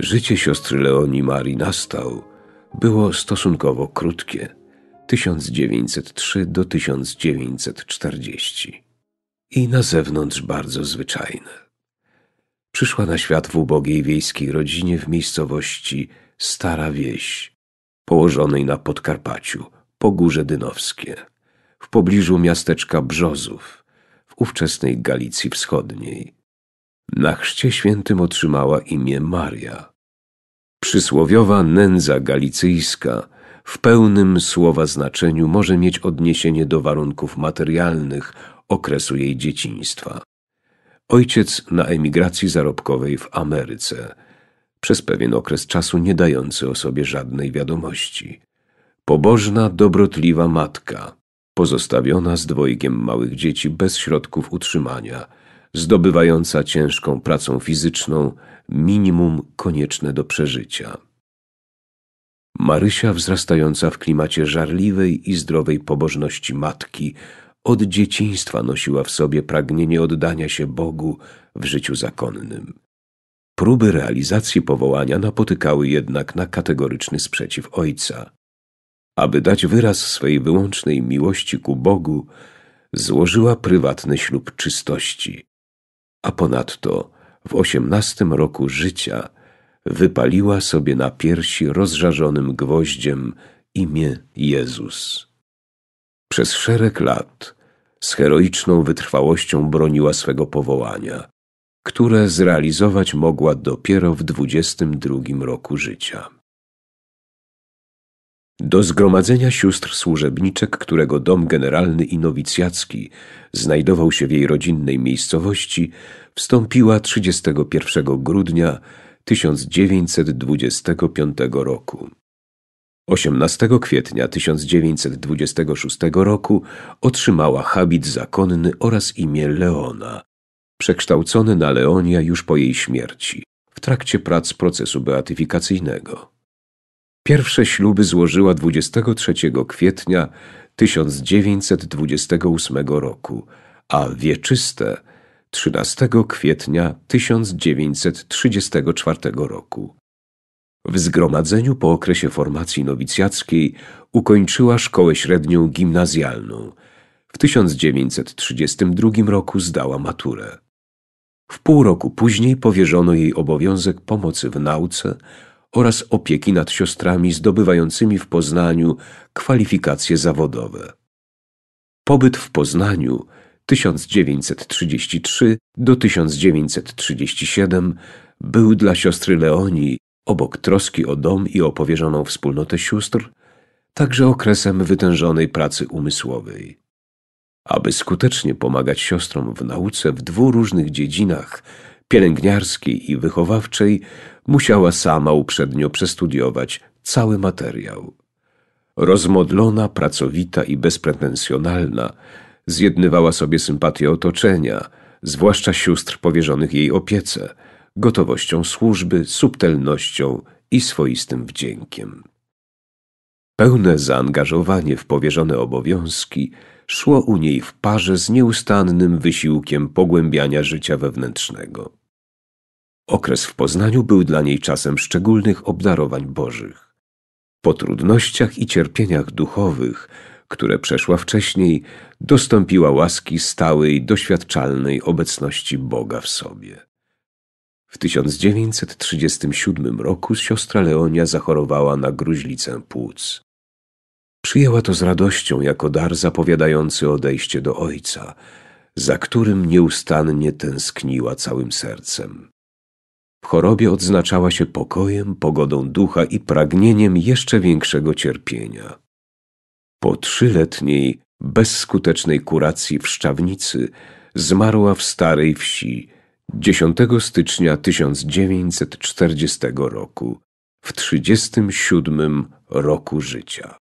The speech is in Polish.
Życie siostry Leoni Marii Nastał było stosunkowo krótkie 1903 do 1940 i na zewnątrz bardzo zwyczajne. Przyszła na świat w ubogiej wiejskiej rodzinie w miejscowości Stara Wieś, położonej na Podkarpaciu, górze Dynowskie, w pobliżu miasteczka Brzozów, w ówczesnej Galicji Wschodniej, na chrzcie świętym otrzymała imię Maria. Przysłowiowa nędza galicyjska w pełnym słowa znaczeniu może mieć odniesienie do warunków materialnych okresu jej dzieciństwa. Ojciec na emigracji zarobkowej w Ameryce, przez pewien okres czasu nie dający o sobie żadnej wiadomości. Pobożna, dobrotliwa matka, pozostawiona z dwojgiem małych dzieci bez środków utrzymania – zdobywająca ciężką pracą fizyczną minimum konieczne do przeżycia. Marysia wzrastająca w klimacie żarliwej i zdrowej pobożności matki, od dzieciństwa nosiła w sobie pragnienie oddania się Bogu w życiu zakonnym. Próby realizacji powołania napotykały jednak na kategoryczny sprzeciw ojca. Aby dać wyraz swej wyłącznej miłości ku Bogu, złożyła prywatny ślub czystości a ponadto w osiemnastym roku życia wypaliła sobie na piersi rozżarzonym gwoździem imię Jezus. Przez szereg lat z heroiczną wytrwałością broniła swego powołania, które zrealizować mogła dopiero w dwudziestym drugim roku życia. Do zgromadzenia sióstr służebniczek, którego dom generalny i nowicjacki znajdował się w jej rodzinnej miejscowości, wstąpiła 31 grudnia 1925 roku. 18 kwietnia 1926 roku otrzymała habit zakonny oraz imię Leona, przekształcony na Leonia już po jej śmierci, w trakcie prac procesu beatyfikacyjnego. Pierwsze śluby złożyła 23 kwietnia 1928 roku, a wieczyste 13 kwietnia 1934 roku. W zgromadzeniu po okresie formacji nowicjackiej ukończyła szkołę średnią gimnazjalną. W 1932 roku zdała maturę. W pół roku później powierzono jej obowiązek pomocy w nauce oraz opieki nad siostrami zdobywającymi w Poznaniu kwalifikacje zawodowe. Pobyt w Poznaniu 1933 do 1937 był dla siostry Leonii, obok troski o dom i o powierzoną wspólnotę sióstr, także okresem wytężonej pracy umysłowej. Aby skutecznie pomagać siostrom w nauce w dwóch różnych dziedzinach, pielęgniarskiej i wychowawczej, musiała sama uprzednio przestudiować cały materiał. Rozmodlona, pracowita i bezpretensjonalna, zjednywała sobie sympatię otoczenia, zwłaszcza sióstr powierzonych jej opiece, gotowością służby, subtelnością i swoistym wdziękiem. Pełne zaangażowanie w powierzone obowiązki – szło u niej w parze z nieustannym wysiłkiem pogłębiania życia wewnętrznego. Okres w Poznaniu był dla niej czasem szczególnych obdarowań bożych. Po trudnościach i cierpieniach duchowych, które przeszła wcześniej, dostąpiła łaski stałej, doświadczalnej obecności Boga w sobie. W 1937 roku siostra Leonia zachorowała na gruźlicę płuc. Przyjęła to z radością jako dar zapowiadający odejście do ojca, za którym nieustannie tęskniła całym sercem. W chorobie odznaczała się pokojem, pogodą ducha i pragnieniem jeszcze większego cierpienia. Po trzyletniej, bezskutecznej kuracji w Szczawnicy zmarła w Starej Wsi 10 stycznia 1940 roku, w 37 roku życia.